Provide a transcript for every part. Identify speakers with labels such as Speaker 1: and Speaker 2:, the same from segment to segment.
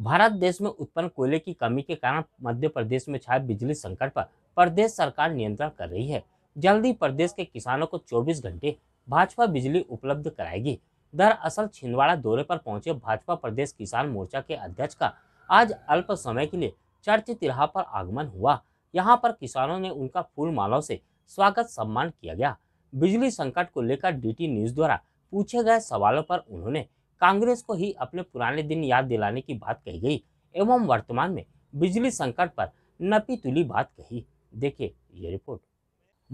Speaker 1: भारत देश में उत्पन्न कोयले की कमी के कारण मध्य प्रदेश में छाए बिजली संकट पर प्रदेश सरकार नियंत्रण कर रही है जल्द ही प्रदेश के किसानों को 24 घंटे भाजपा बिजली उपलब्ध कराएगी दरअसल छिंदवाड़ा दौरे पर पहुंचे भाजपा प्रदेश किसान मोर्चा के अध्यक्ष का आज अल्प समय के लिए चर्च तिरहा पर आगमन हुआ यहाँ पर किसानों ने उनका फूल मालों से स्वागत सम्मान किया गया बिजली संकट को लेकर डी न्यूज द्वारा पूछे गए सवालों पर उन्होंने कांग्रेस को ही अपने पुराने दिन याद दिलाने की बात कही गई एवं वर्तमान में बिजली संकट पर नपी तुली बात कही देखिए ये रिपोर्ट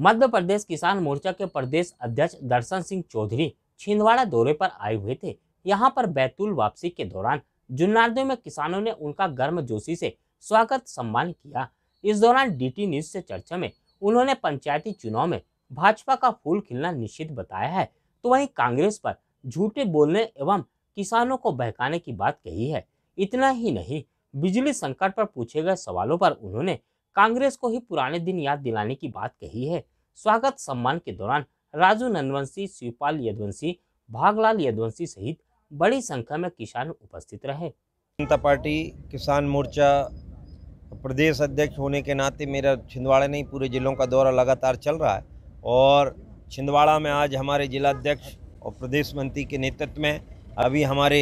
Speaker 1: मध्य प्रदेश किसान मोर्चा के प्रदेश अध्यक्ष दर्शन सिंह चौधरी छिंदवाड़ा दौरे पर आए हुए थे यहाँ पर बैतूल वापसी के दौरान जुन्नार्दे में किसानों ने उनका गर्म जोशी से स्वागत सम्मान किया इस दौरान डीटी न्यूज से चर्चा में उन्होंने पंचायती चुनाव में भाजपा का फूल खिलना निश्चित बताया है तो वहीं कांग्रेस पर झूठे बोलने एवं किसानों को बहकाने की बात कही है इतना ही नहीं बिजली संकट पर पूछे गए सवालों पर उन्होंने कांग्रेस को ही पुराने दिन याद दिलाने की बात कही है स्वागत सम्मान के दौरान राजू नंदवंशी शिवपाल
Speaker 2: यदवंशी भागलाल यदवंशी सहित बड़ी संख्या में किसान उपस्थित रहे जनता पार्टी किसान मोर्चा प्रदेश अध्यक्ष होने के नाते मेरा छिंदवाड़ा नहीं पूरे ज़िलों का दौरा लगातार चल रहा है और छिंदवाड़ा में आज हमारे जिला अध्यक्ष और प्रदेश मंत्री के नेतृत्व में अभी हमारे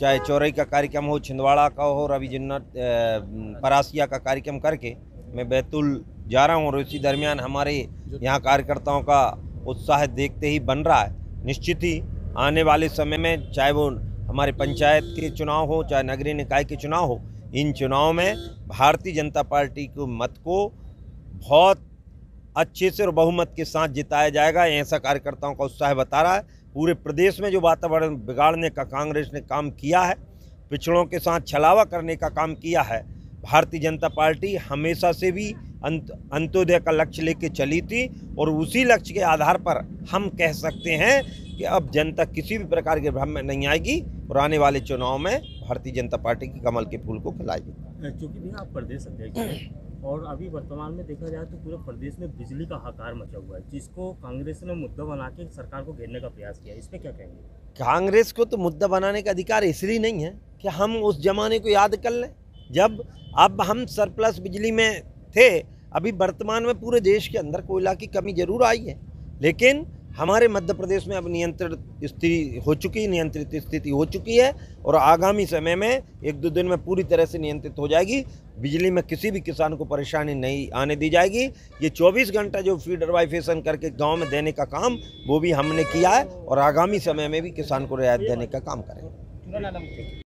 Speaker 2: चाहे चौराई का कार्यक्रम हो छिंदवाड़ा का हो रवि जन्नत परासिया का कार्यक्रम करके मैं बैतूल जा रहा हूँ और इसी दरमियान हमारे यहाँ कार्यकर्ताओं का उत्साह देखते ही बन रहा है निश्चित ही आने वाले समय में चाहे वो हमारे पंचायत के चुनाव हो चाहे नगरीय निकाय के चुनाव हो इन चुनाव में भारतीय जनता पार्टी को मत को बहुत अच्छे से और बहुमत के साथ जिताया जाएगा ऐसा कार्यकर्ताओं का उत्साह बता रहा है पूरे प्रदेश में जो वातावरण बिगाड़ने का कांग्रेस ने काम किया है पिछड़ों के साथ छलावा करने का काम किया है भारतीय जनता पार्टी हमेशा से भी अंत अंत्योदय का लक्ष्य लेके चली थी और उसी लक्ष्य के आधार पर हम कह सकते हैं कि अब जनता किसी भी प्रकार के भ्रम में नहीं आएगी और आने वाले चुनाव में भारतीय जनता पार्टी की कमल के फूल को खिलाएगी
Speaker 1: क्योंकि भैया आप प्रदेश अध्यक्ष और अभी वर्तमान में देखा जाए तो पूरे प्रदेश में बिजली का हाकार मचा हुआ है जिसको कांग्रेस ने मुद्दा बना के सरकार को घेरने का प्रयास किया इस पर क्या कहेंगे
Speaker 2: कांग्रेस को तो मुद्दा बनाने का अधिकार इसलिए नहीं है कि हम उस जमाने को याद कर लें जब अब हम सरप्लस बिजली में थे अभी वर्तमान में पूरे देश के अंदर कोयला की कमी ज़रूर आई है लेकिन हमारे मध्य प्रदेश में अब नियंत्रित स्थिति हो चुकी नियंत्रित स्थिति हो चुकी है और आगामी समय में एक दो दिन में पूरी तरह से नियंत्रित हो जाएगी बिजली में किसी भी किसान को परेशानी नहीं आने दी जाएगी ये 24 घंटा जो फीडर वाइफेशन करके गांव में देने का काम वो भी हमने किया है और आगामी समय में भी किसान को रियायत देने का काम
Speaker 1: करेंगे